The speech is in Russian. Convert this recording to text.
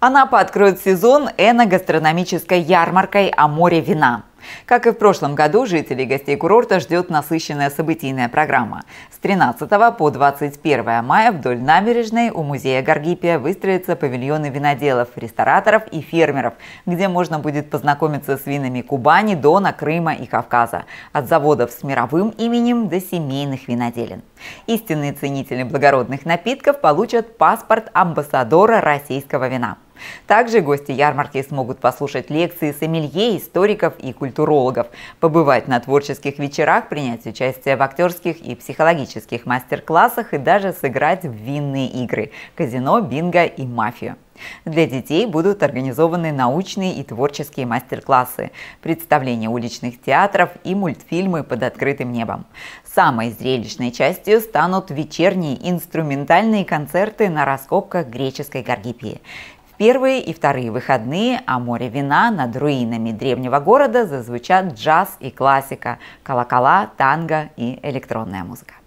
Анапа откроет сезон эно-гастрономической ярмаркой о «А море вина. Как и в прошлом году, жителей и гостей курорта ждет насыщенная событийная программа. С 13 по 21 мая вдоль набережной у музея Гаргипия выстроятся павильоны виноделов, рестораторов и фермеров, где можно будет познакомиться с винами Кубани, Дона, Крыма и Кавказа. От заводов с мировым именем до семейных виноделин. Истинные ценители благородных напитков получат паспорт амбассадора российского вина. Также гости ярмарки смогут послушать лекции сомелье, историков и культурологов, побывать на творческих вечерах, принять участие в актерских и психологических мастер-классах и даже сыграть в винные игры – казино, бинго и мафию. Для детей будут организованы научные и творческие мастер-классы, представления уличных театров и мультфильмы под открытым небом. Самой зрелищной частью станут вечерние инструментальные концерты на раскопках греческой Гаргипии первые и вторые выходные о «А море вина над руинами древнего города зазвучат джаз и классика, колокола, танго и электронная музыка.